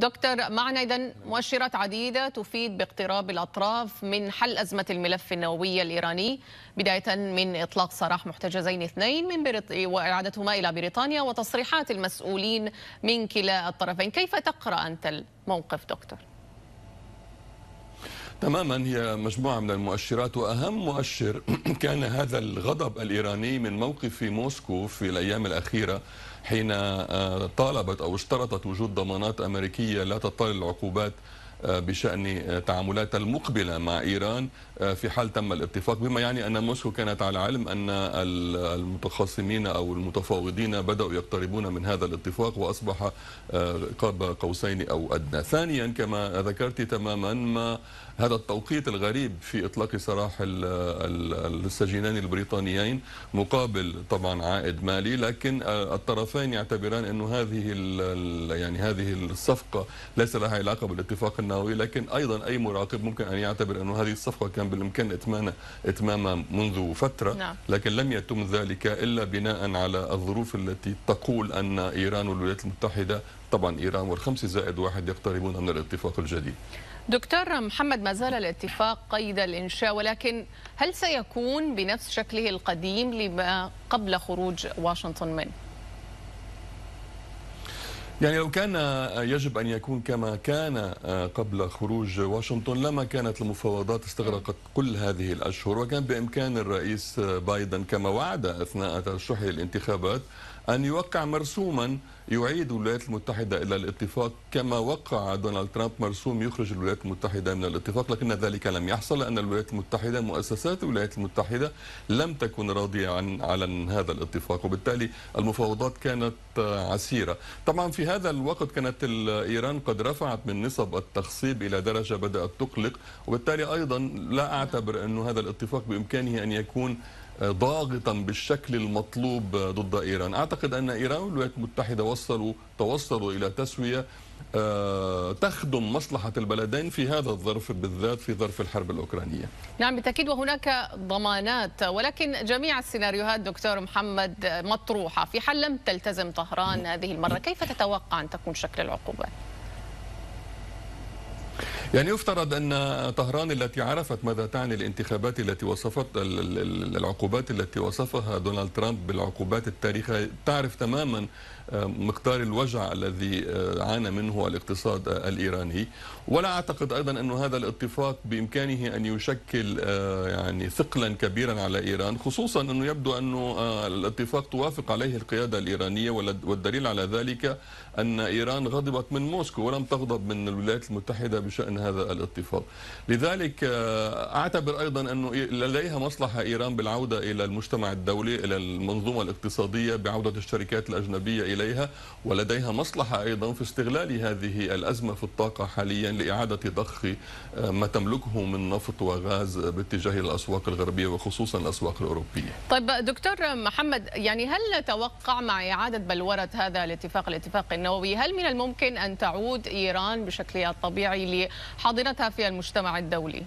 دكتور معنا إذا مؤشرات عديدة تفيد باقتراب الأطراف من حل أزمة الملف النووي الإيراني بداية من إطلاق سراح محتجزين اثنين من بريط... وإعادتهما إلى بريطانيا وتصريحات المسؤولين من كلا الطرفين كيف تقرأ أنت الموقف دكتور؟ تماما هي مجموعة من المؤشرات وأهم مؤشر كان هذا الغضب الإيراني من موقف موسكو في الأيام الأخيرة حين آه، طالبت أو اشترطت وجود ضمانات أمريكية لا تطال العقوبات بشأن تعاملاتها المقبلة مع إيران آه، في حال تم الاتفاق بما يعني أن موسكو كانت على علم أن المتخاصمين أو المتفاوضين بدأوا يقتربون من هذا الاتفاق وأصبح آه، قاب قوسين أو أدنى ثانيا كما ذكرت تماما ما هذا التوقيت الغريب في إطلاق سراح السجينان البريطانيين مقابل طبعا عائد مالي لكن آه، الطرفين يعتبران أن هذه يعني هذه الصفقة ليس لها علاقة بالاتفاق النووي لكن ايضا اي مراقب ممكن ان يعتبر انه هذه الصفقه كان بالامكان اتمامها اتمامها منذ فتره نعم. لكن لم يتم ذلك الا بناء على الظروف التي تقول ان ايران والولايات المتحده طبعا ايران والخمسه زائد واحد يقتربون من الاتفاق الجديد. دكتور محمد ما زال الاتفاق قيد الانشاء ولكن هل سيكون بنفس شكله القديم لما قبل خروج واشنطن منه؟ يعني لو كان آه، يجب أن يكون كما كان آه، قبل خروج واشنطن لما كانت المفاوضات استغرقت كل هذه الأشهر وكان بإمكان الرئيس آه، بايدن كما وعد أثناء ترشحه للانتخابات أن يوقع مرسوما يعيد الولايات المتحدة إلى الاتفاق كما وقع دونالد ترامب مرسوم يخرج الولايات المتحدة من الاتفاق لكن ذلك لم يحصل لأن الولايات المتحدة مؤسسات الولايات المتحدة لم تكن راضية عن على هذا الاتفاق وبالتالي المفاوضات كانت عسيرة طبعا في هذا الوقت كانت إيران قد رفعت من نسب التخصيب إلى درجة بدأت تقلق وبالتالي أيضا لا أعتبر أن هذا الاتفاق بإمكانه أن يكون ضاغطا بالشكل المطلوب ضد ايران، اعتقد ان ايران والولايات المتحده وصلوا توصلوا الى تسويه آه، تخدم مصلحة البلدين في هذا الظرف بالذات في ظرف الحرب الأوكرانية نعم بالتأكيد وهناك ضمانات ولكن جميع السيناريوهات دكتور محمد مطروحة في حال لم تلتزم طهران نعم. هذه المرة كيف تتوقع أن تكون شكل العقوبات؟ يعني يفترض أن طهران التي عرفت ماذا تعني الانتخابات التي وصفت العقوبات التي وصفها دونالد ترامب بالعقوبات التاريخية تعرف تماما آه، مقدار الوجع الذي آه، عانى منه الاقتصاد الايراني ولا اعتقد ايضا أن هذا الاتفاق بامكانه ان يشكل آه، يعني ثقلا كبيرا على ايران خصوصا انه يبدو انه الاتفاق توافق عليه القياده الايرانيه والدليل على ذلك ان ايران غضبت من موسكو ولم تغضب من الولايات المتحده بشان هذا الاتفاق لذلك اعتبر ايضا انه لديها مصلحه ايران بالعوده الى المجتمع الدولي الى المنظومه الاقتصاديه بعوده الشركات الاجنبيه الى إليها ولديها مصلحة أيضا في استغلال هذه الأزمة في الطاقة حاليا لإعادة ضخ آه، ما تملكه من نفط وغاز باتجاه الأسواق الغربية وخصوصا الأسواق الأوروبية طيب دكتور محمد يعني هل نتوقع مع إعادة بلورة هذا الاتفاق الاتفاق النووي هل من الممكن أن تعود إيران بشكلها الطبيعي لحاضنتها في المجتمع الدولي؟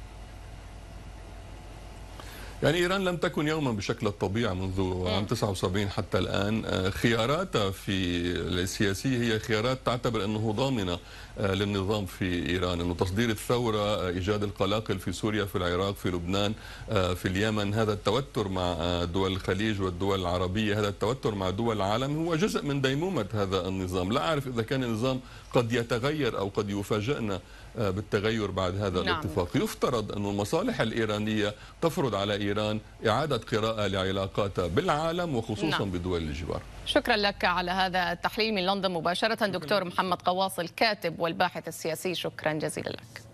يعني إيران لم تكن يوما بشكل الطبيعي منذ عام 79 حتى الآن آه، خياراتها في السياسية هي خيارات تعتبر أنه ضامنة آه، للنظام في إيران أنه تصدير الثورة آه، إيجاد القلاقل في سوريا في العراق في لبنان في اليمن هذا التوتر مع دول الخليج والدول العربية هذا التوتر مع دول العالم هو جزء من ديمومة هذا النظام لا أعرف إذا كان النظام قد يتغير أو قد يفاجئنا آه، بالتغير بعد هذا نعم. الاتفاق يفترض أن المصالح الإيرانية تفرض على إيران إعادة قراءة لعلاقاتها بالعالم وخصوصا نعم. بدول الجوار شكرا لك على هذا التحليل من لندن مباشرة دكتور محمد قواص الكاتب والباحث السياسي شكرا جزيلا لك